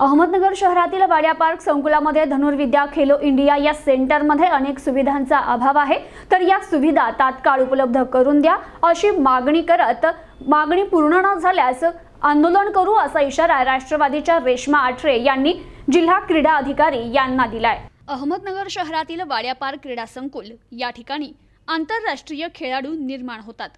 अहमदनगर शहरातील वाड्या पार्क संकुलामध्ये धनुर्विद्या खेलो इंडिया या सेंटरमध्ये अनेक सुविधांचा अभाव आहे तर या सुविधा तात्काळ उपलब्ध करून द्या अशी मागणी करत मागणी पूर्ण न झाल्यास आंदोलन करू असा इशारा राष्ट्रवादीच्या रेश्मा आठरे यांनी जिल्हा क्रीडा अधिकारी यांना दिलाय अहमदनगर शहरातील वाड्या पार्क क्रीडा संकुल या ठिकाणी आंतरराष्ट्रीय खेळाडू निर्माण होतात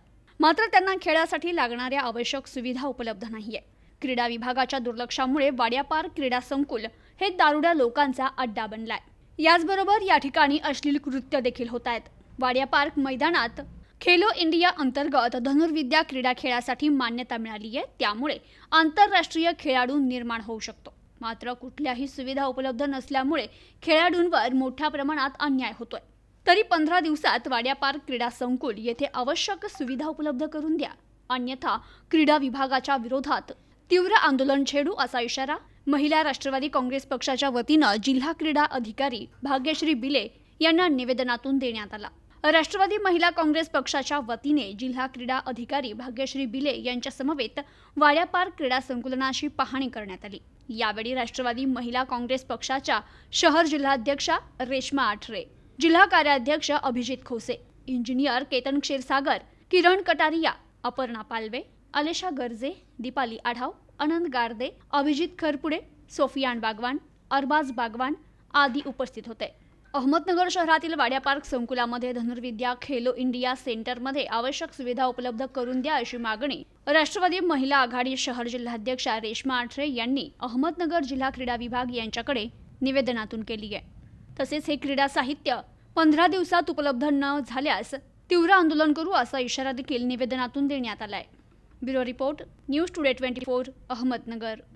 मात्र त्यांना खेळासाठी लागणाऱ्या आवश्यक सुविधा उपलब्ध नाही क्रीडा विभागाच्या दुर्लक्षामुळे वाड्यापार क्रीडा संकुल हे दारुड्या लोकांचा अड्डा बनलाय याचबरोबर या ठिकाणी अश्लील कृत्य देखील होत आहेत वाड्या पार्क मैदानात खेलो इंडिया अंतर्गत धनुर्विद्या क्रीडा खेळासाठी मान्यता मिळाली आहे त्यामुळे आंतरराष्ट्रीय खेळाडू निर्माण होऊ शकतो मात्र कुठल्याही सुविधा उपलब्ध नसल्यामुळे खेळाडूंवर मोठ्या प्रमाणात अन्याय होतोय तरी पंधरा दिवसात वाड्या पार्क क्रीडा संकुल येथे आवश्यक सुविधा उपलब्ध करून द्या अन्यथा क्रीडा विभागाच्या विरोधात तीव्र आंदोलन छेडू असा इशारा महिला राष्ट्रवादी काँग्रेस पक्षाच्या वतीनं जिल्हा क्रीडा अधिकारी भाग्यश्री बिले यांना निवेदनातून देण्यात आला राष्ट्रवादी महिला काँग्रेस पक्षाच्या वतीने जिल्हा क्रीडा अधिकारी भाग्यश्री बिले यांच्या समवेत वाड्यापार क्रीडा संकुलनाची पाहणी करण्यात आली यावेळी राष्ट्रवादी महिला काँग्रेस पक्षाच्या शहर जिल्हाध्यक्षा रेश्मा आठरे जिल्हा कार्याध्यक्ष अभिजित खोसे इंजिनियर केतन क्षीरसागर किरण कटारिया अपर्णा पालवे अलेशा गर्जे दीपाली आढाव अनंत गारदे अभिजित खरपुडे सोफियान बागवान अरबाज बागवान आदी उपस्थित होते अहमदनगर शहरातील वाड्या पार्क संकुलामध्ये धनुर्विद्या खेलो इंडिया सेंटरमध्ये आवश्यक सुविधा उपलब्ध करून द्या अशी मागणी राष्ट्रवादी महिला आघाडी शहर जिल्हाध्यक्षा रेश्मा आठरे यांनी अहमदनगर जिल्हा क्रीडा विभाग यांच्याकडे निवेदनातून केली आहे तसेच हे क्रीडा साहित्य पंधरा दिवसात उपलब्ध न झाल्यास तीव्र आंदोलन करू असा इशारा देखील निवेदनातून देण्यात आला आहे bureau report news today twenty four Ahmednagar